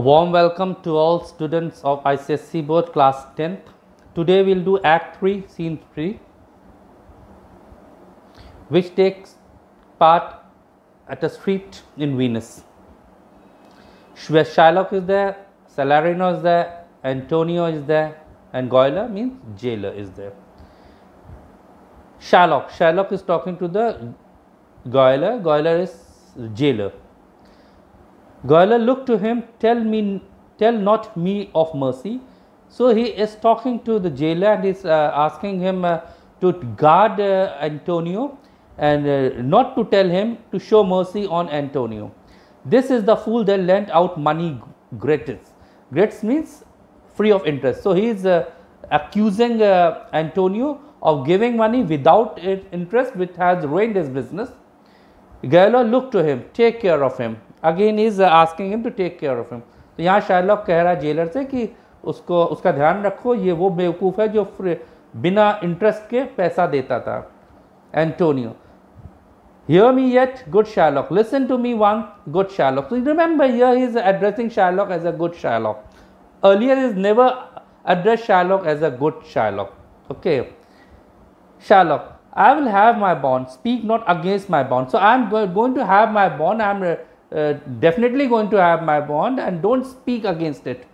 A warm welcome to all students of ICSC board class 10th. Today we'll do Act 3, Scene 3, which takes part at a street in Venus. Shylock is there, Salarino is there, Antonio is there, and Goyler means jailer is there. Shylock, Shylock is talking to the Goyler, Goyler is jailer. Goyala looked to him, tell me, tell not me of mercy. So he is talking to the jailer and is uh, asking him uh, to guard uh, Antonio and uh, not to tell him to show mercy on Antonio. This is the fool that lent out money gratis. Gratis means free of interest. So he is uh, accusing uh, Antonio of giving money without interest which has ruined his business गैलॉ look to him take care of him again is asking him to take care of him तो यहाँ Shylock कह रहा है jailer से कि उसको उसका ध्यान रखो ये वो बेवकूफ़ है जो बिना इंटरेस्ट के पैसा देता था Antonio hear me yet good Shylock listen to me one good Shylock remember yeah is addressing Shylock as a good Shylock earlier is never address Shylock as a good Shylock okay Shylock I will have my bond, speak not against my bond. So I am going to have my bond, I am uh, definitely going to have my bond and don't speak against it.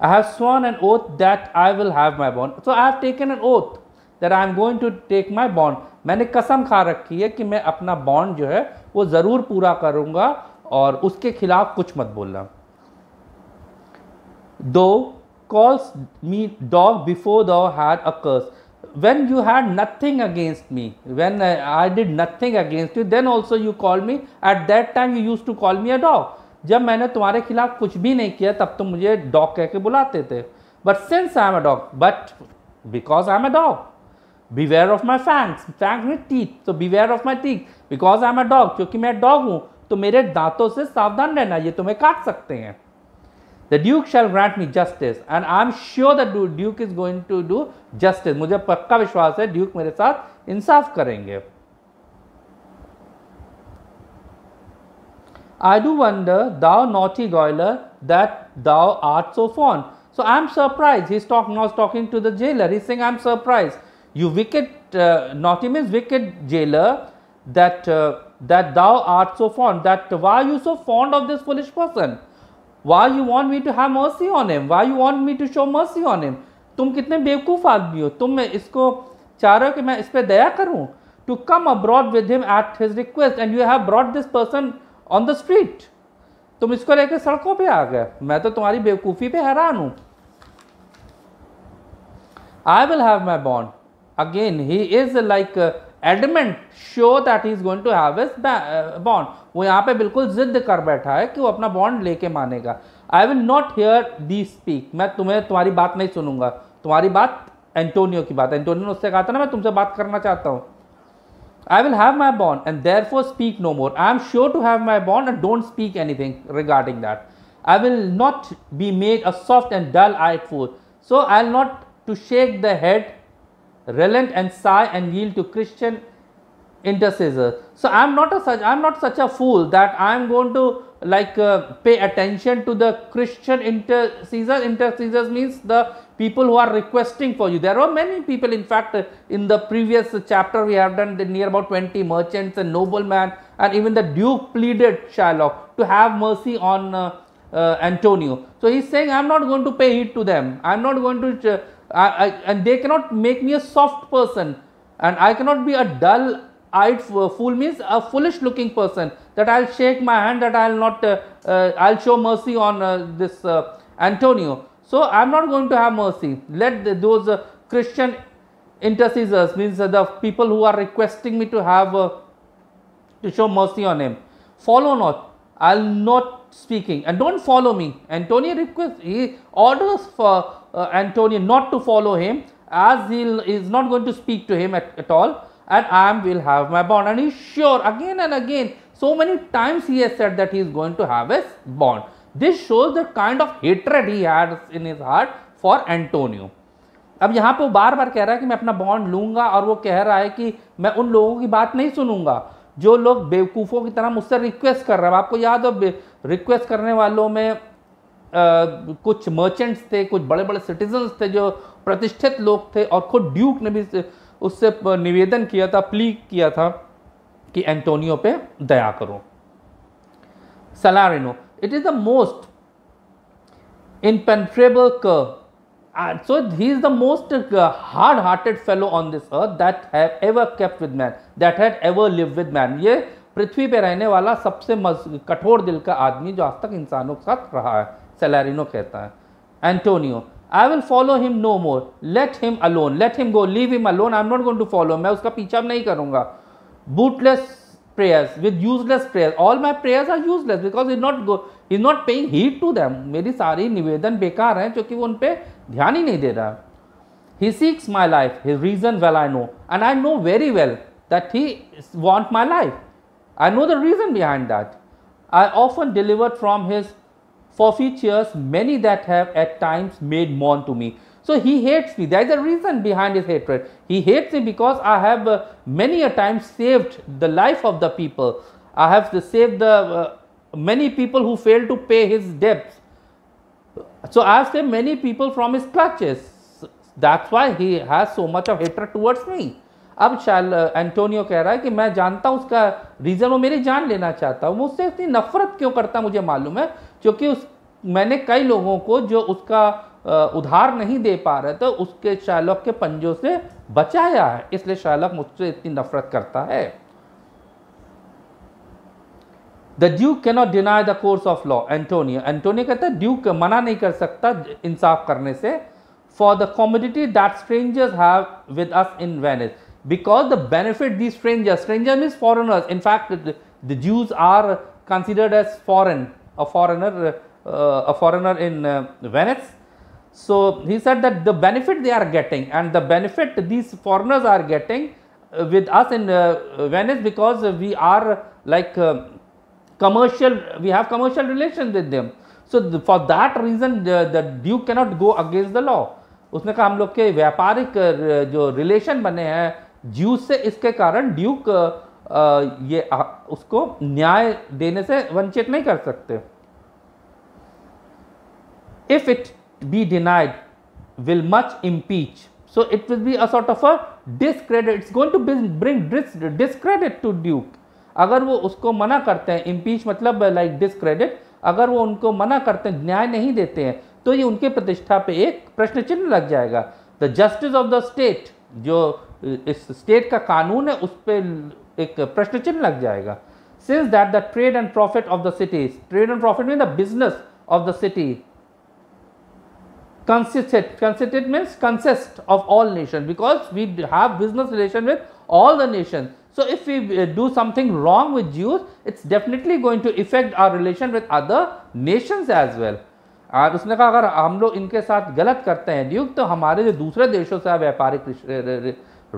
I have sworn an oath that I will have my bond. So I have taken an oath that I am going to take my bond. मैंने कसम खा रखी है कि मैं अपना bond जो है वो ज़रूर पूरा करूँगा और उसके खिलाफ कुछ मत बोलना दो calls me dog before the had a curse. when you had nothing against me when I, I did nothing against you then also you called me at that time you used to call me a dog जब मैंने तुम्हारे खिलाफ कुछ भी नहीं किया तब तो मुझे डॉग कह के बुलाते थे but since I am a dog but because I am a dog beware of my fangs fangs में टीथ तो beware of my teeth because I am a dog क्योंकि मैं डॉग हूँ तो मेरे दांतों से सावधान रहना ये तुम्हें काट सकते हैं the duke shall grant me justice and i am sure that duke is going to do justice मुझे पक्का विश्वास है, duke मेरे साथ इंसाफ करेंगे. i do wonder thou naughty goiler that thou art so fond so i am surprised he's talking, now talking to the jailer he's saying i am surprised you wicked uh, naughty means wicked jailer that uh, that thou art so fond that why are you so fond of this foolish person why you want me to have mercy on M why you want me to show mercy on M तुम कितने बेवकूफ़ आदमी हो तुम मैं इसको चाह रहे हो कि मैं इस पर दया करूँ to come abroad with him at his request and you have brought this person on the street तुम इसको लेकर सड़कों पे आ गए मैं तो तुम्हारी बेवकूफ़ी पे हैरान हूँ I will have my bond again he is like adamant so that is going to have his bond वो यहाँ पे बिल्कुल जिद कर बैठा है कि वो अपना बॉन्ड लेके मानेगा I will not hear thee speak मैं तुम्हें तुम्हारी बात नहीं सुनूंगा तुम्हारी बात एंटोनियो की बात एंटोनियो ने उससे कहा था ना मैं तुमसे बात करना चाहता हूँ I will have my bond and therefore speak no more I am sure to have my bond and don't speak anything regarding that I will not be made a soft and dull eyed fool so I'll not to shake the head relent and sigh and yield to Christian intercessors. So I am not a such I am not such a fool that I am going to like uh, pay attention to the Christian intercessors. Intercessors means the people who are requesting for you. There were many people in fact uh, in the previous chapter we have done the near about 20 merchants and noblemen and even the duke pleaded Shylock to have mercy on uh, uh Antonio. So he's saying I am not going to pay heed to them. I am not going to uh, I, I, and they cannot make me a soft person and I cannot be a dull eyed fool means a foolish looking person that I'll shake my hand that I'll not uh, uh, I'll show mercy on uh, this uh, Antonio so I'm not going to have mercy let the, those uh, Christian intercessors means the people who are requesting me to have uh, to show mercy on him follow not I'll not speaking and don't follow me Antonio requests he orders for uh, Antonio not to follow him as he is not going to speak to him at, at all and I am, will have my bond and he's sure again and again so many times he has said that he is going to have his bond. This shows the kind of hatred he has in his heart for Antonio. अब यहाँ पे वो बार बार कह रहा है कि मैं अपना बॉन्ड लूँगा और वो कह रहा है कि मैं उन लोगों की बात नहीं सुनूंगा जो लोग बेवकूफ़ों की तरह मुझसे रिक्वेस्ट कर रहे हैं आपको याद हो रिक्वेस्ट करने वालों में कुछ मर्चेंट्स थे कुछ बड़े बड़े सिटीजन्स थे जो प्रतिष्ठित लोग थे और खुद ड्यूक ने भी उससे निवेदन किया था प्ली किया था कि एंटोनियो पे दया करो Salarino it is the most impenetrable cur so he is the most uh, hard-hearted fellow on this earth that have ever kept with man, that had ever lived with ये पृथ्वी पे रहने वाला सबसे कठोर दिल का आदमी जो आज तक इंसानों के साथ रहा है सेलारिनो कहता है Antonio I will follow him no more let him alone let him go leave him alone I am not going to follow मैं उसका पीछा नहीं करूंगा bootless prayers with useless prayer all my prayers are useless because is not go is not paying heed to them मेरी सारी निवेदन बेकार हैं कि वो उन पर ध्यान ही नहीं दे रहा ही seeks my life his reason well I know and I know very well that he want my life I know the reason behind that I often delivered from his for features many that have at times made mourn to me. So he hates me. There is a reason behind his hatred. He hates me because I have uh, many a time saved the life of the people. I have saved the uh, many people who failed to pay his debts. So I have saved many people from his clutches. That's why he has so much of hatred towards me. अब शाल Antonio uh, कह रहा है कि मैं जानता हूँ उसका reason वो मेरी जान लेना चाहता हूँ मुझसे इतनी नफरत क्यों करता मुझे मालूम है क्योंकि उस मैंने कई लोगों को जो उसका उधार नहीं दे पा रहे थे तो उसके शालॉक के पंजों से बचाया है इसलिए शालॉक मुझसे इतनी नफरत करता है the duke cannot deny the course of law Antonio Antonio कहता है ड्यूक मना नहीं कर सकता इंसाफ करने से for the commodity that strangers have with us in Venice because the benefit the stranger stranger mean foreigners in fact the Jews are considered as foreign a foreigner, uh, a foreigner in uh, Venice. So he said that the benefit they are getting and the benefit these foreigners are getting with us in uh, Venice because we are like uh, commercial, we have commercial relations with them. So the, for that reason the, the Duke cannot go against the law. उसने कहा हम लोग के व्यापारिक जो relation बने हैं juice से इसके कारण ड्यूक ये उसको न्याय देने से वंचित नहीं कर सकते if it be denied will much impeach so it will be a sort of a discredit it's going to bring dis discredit अगर वो उसको मना करते हैं इम्पीच मतलब लाइक डिसक्रेडिट अगर वो उनको मना करते हैं न्याय नहीं देते हैं तो ये उनके प्रतिष्ठा पे एक प्रश्न चिन्ह लग जाएगा the justice of the state जो इस स्टेट का कानून है उस पर एक प्रश्न चिन्ह लग जाएगा since that the trade and profit of the cities trade and profit mean the business of the city consisted consisted means consist of all nations because we have business relation with all the nations so if we do something wrong with jews it's definitely going to affect our relation with other nations as well और उसने कहा अगर हम लोग इनके साथ गलत करते हैं ड्यूक तो हमारे जो दूसरे देशों से व्यापारिक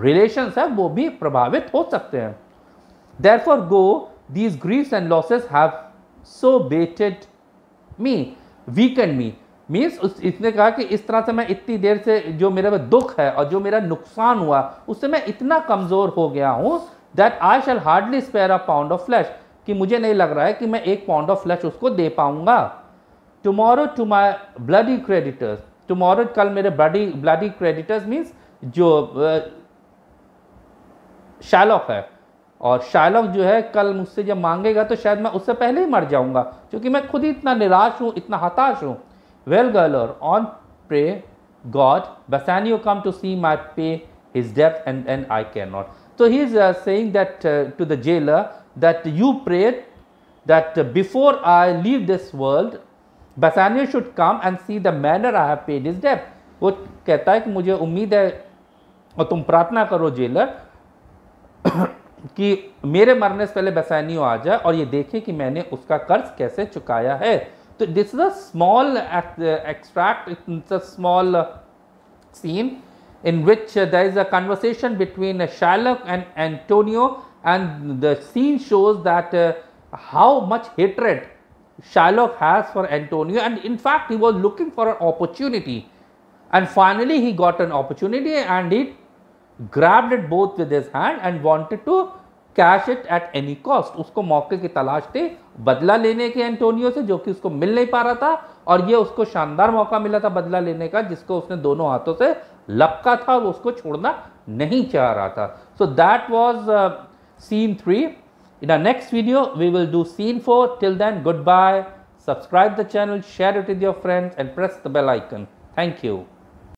रिलेशंस है वो भी प्रभावित हो सकते हैं Therefore, go, these griefs and losses have so baited me, weakened me. Means उस इसने कहा कि इस तरह से मैं इतनी देर से जो मेरे में दुख है और जो मेरा नुकसान हुआ उससे मैं इतना कमज़ोर हो गया हूँ that I shall hardly spare a pound of flesh कि मुझे नहीं लग रहा है कि मैं एक पाउंड ऑफ फ्लैश उसको दे पाऊँगा tomorrow to my bloody creditors tomorrow कल मेरे ब्लडी ब्लडी क्रेडिटर्स मीन्स जो uh, है और शायलॉक जो है कल मुझसे जब मांगेगा तो शायद मैं उससे पहले ही मर जाऊंगा क्योंकि मैं खुद ही इतना निराश हूँ इतना हताश हूँ वेल गर्ल और on pray God Bassanio you come to see my pay his death and and I cannot नॉट तो he is saying that to the jailer that you prayed that before I leave this world you should come and see the manner I have paid is debt वो कहता है कि मुझे उम्मीद है और तुम प्रार्थना करो जेलर कि मेरे मरने से पहले बसैनियो आ जाए और ये देखे कि मैंने उसका कर्ज कैसे चुकाया है तो this is a small extract it's a small scene in which the is a conversation between Shylock and Antonio and the scene shows that how much hatred Shylock has for Antonio and in fact he was looking for a opportunity and finally he got an opportunity and it grabbed it both with his hand and wanted to cash it at any cost उसको मौके की तलाश थी बदला लेने के Antonio से जो कि उसको मिल नहीं पा रहा था और ये उसको शानदार मौका मिला था बदला लेने का जिसको उसने दोनों हाथों से लपका था और उसको छोड़ना नहीं चाह रहा था so that was scene three in our next video we will do scene four till then goodbye subscribe the channel share it with your friends and press the bell icon thank you